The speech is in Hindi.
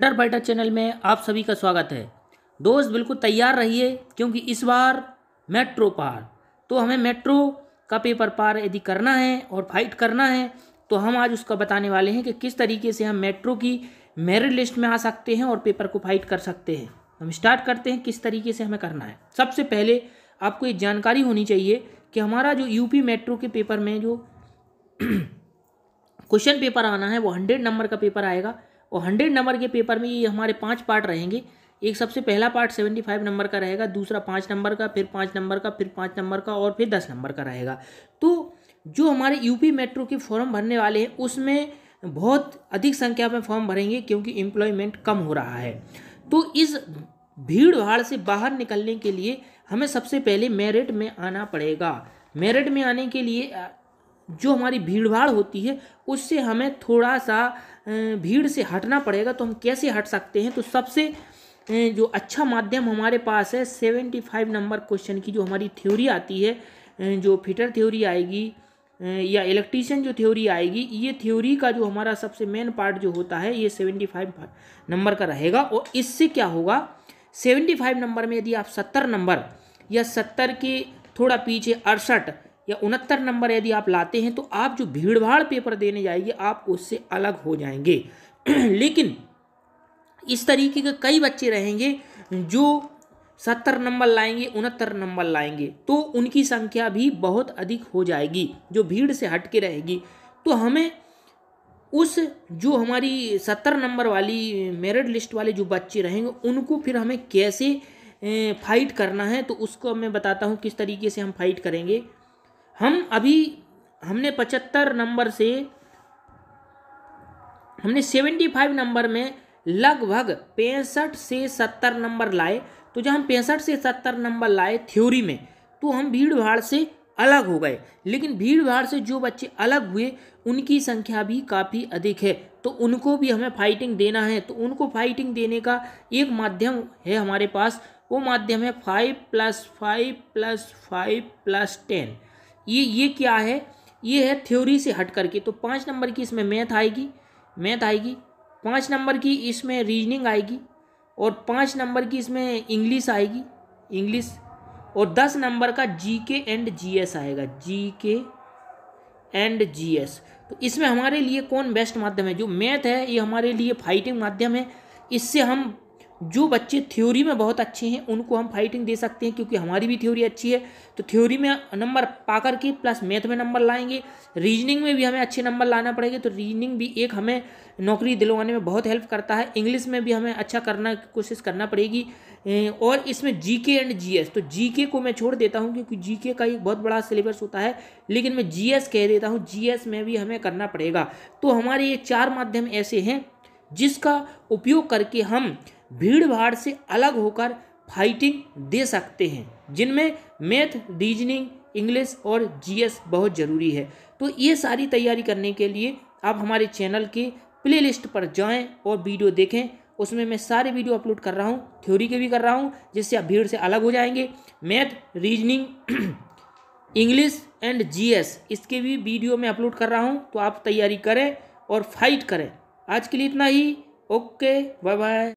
डर बैटर चैनल में आप सभी का स्वागत है दोस्त बिल्कुल तैयार रहिए क्योंकि इस बार मेट्रो पार तो हमें मेट्रो का पेपर पार यदि करना है और फाइट करना है तो हम आज उसका बताने वाले हैं कि किस तरीके से हम मेट्रो की मेरिट लिस्ट में आ सकते हैं और पेपर को फाइट कर सकते हैं हम स्टार्ट करते हैं किस तरीके से हमें करना है सबसे पहले आपको ये जानकारी होनी चाहिए कि हमारा जो यूपी मेट्रो के पेपर में जो क्वेश्चन पेपर आना है वो हंड्रेड नंबर का पेपर आएगा और हंड्रेड नंबर के पेपर में ये हमारे पाँच पार्ट रहेंगे एक सबसे पहला पार्ट सेवेंटी फाइव नंबर का रहेगा दूसरा पाँच नंबर का फिर पाँच नंबर का फिर पाँच नंबर का और फिर दस नंबर का रहेगा तो जो हमारे यूपी मेट्रो के फॉर्म भरने वाले हैं उसमें बहुत अधिक संख्या में फॉर्म भरेंगे क्योंकि एम्प्लॉयमेंट कम हो रहा है तो इस भीड़ भाड़ से बाहर निकलने के लिए हमें सबसे पहले मेरिट में आना पड़ेगा मेरिट में आने के लिए जो हमारी भीड़ भाड़ होती है उससे हमें थोड़ा सा भीड़ से हटना पड़ेगा तो हम कैसे हट सकते हैं तो सबसे जो अच्छा माध्यम हमारे पास है सेवेंटी फाइव नंबर क्वेश्चन की जो हमारी थ्योरी आती है जो फिटर थ्योरी आएगी या इलेक्ट्रीशियन जो थ्योरी आएगी ये थ्योरी का जो हमारा सबसे मेन पार्ट जो होता है ये सेवेंटी फाइव नंबर का रहेगा और इससे क्या होगा सेवेंटी फाइव नंबर में यदि आप सत्तर नंबर या सत्तर के थोड़ा पीछे अड़सठ या उनहत्तर नंबर यदि आप लाते हैं तो आप जो भीड़भाड़ पेपर देने जाएंगे आप उससे अलग हो जाएंगे लेकिन इस तरीके के कई बच्चे रहेंगे जो सत्तर नंबर लाएंगे उनहत्तर नंबर लाएंगे तो उनकी संख्या भी बहुत अधिक हो जाएगी जो भीड़ से हट के रहेगी तो हमें उस जो हमारी सत्तर नंबर वाली मेरिट लिस्ट वाले जो बच्चे रहेंगे उनको फिर हमें कैसे फाइट करना है तो उसको मैं बताता हूँ किस तरीके से हम फाइट करेंगे हम अभी हमने पचहत्तर नंबर से हमने सेवेंटी फाइव नंबर में लगभग पैंसठ से सत्तर नंबर लाए तो जब हम पैंसठ से सत्तर नंबर लाए थ्योरी में तो हम भीड़ भाड़ से अलग हो गए लेकिन भीड़ भाड़ से जो बच्चे अलग हुए उनकी संख्या भी काफ़ी अधिक है तो उनको भी हमें फाइटिंग देना है तो उनको फाइटिंग देने का एक माध्यम है हमारे पास वो माध्यम है five plus five plus five plus ten ये ये क्या है ये है थ्योरी से हट करके तो पाँच नंबर की इसमें मैथ आएगी मैथ आएगी पाँच नंबर की इसमें रीजनिंग आएगी और पाँच नंबर की इसमें इंग्लिश आएगी इंग्लिश और दस नंबर का जी के एंड जी एस आएगा जी के एंड जी एस तो इसमें हमारे लिए कौन बेस्ट माध्यम है जो मैथ है ये हमारे लिए फाइटिंग माध्यम है इससे हम जो बच्चे थ्योरी में बहुत अच्छे हैं उनको हम फाइटिंग दे सकते हैं क्योंकि हमारी भी थ्योरी अच्छी है तो थ्योरी में नंबर पा करके प्लस मैथ में नंबर लाएंगे रीजनिंग में भी हमें अच्छे नंबर लाना पड़ेगा तो रीजनिंग भी एक हमें नौकरी दिलवाने में बहुत हेल्प करता है इंग्लिश में भी हमें अच्छा करना कोशिश करना पड़ेगी और इसमें जी के एंड जी एस तो जी के को मैं छोड़ देता हूँ क्योंकि जी के का एक बहुत बड़ा सिलेबस होता है लेकिन मैं जी एस कह देता हूँ जी एस में भी हमें करना पड़ेगा तो हमारे ये चार माध्यम ऐसे हैं जिसका उपयोग करके हम भीड़ भाड़ से अलग होकर फाइटिंग दे सकते हैं जिनमें मैथ रीजनिंग इंग्लिश और जीएस बहुत ज़रूरी है तो ये सारी तैयारी करने के लिए आप हमारे चैनल के प्लेलिस्ट पर जाएं और वीडियो देखें उसमें मैं सारे वीडियो अपलोड कर रहा हूँ थ्योरी के भी कर रहा हूँ जिससे आप भीड़ से अलग हो जाएंगे math reasoning English and GS इसके भी वीडियो मैं अपलोड कर रहा हूँ तो आप तैयारी करें और फाइट करें आज के लिए इतना ही ओके बाय बाय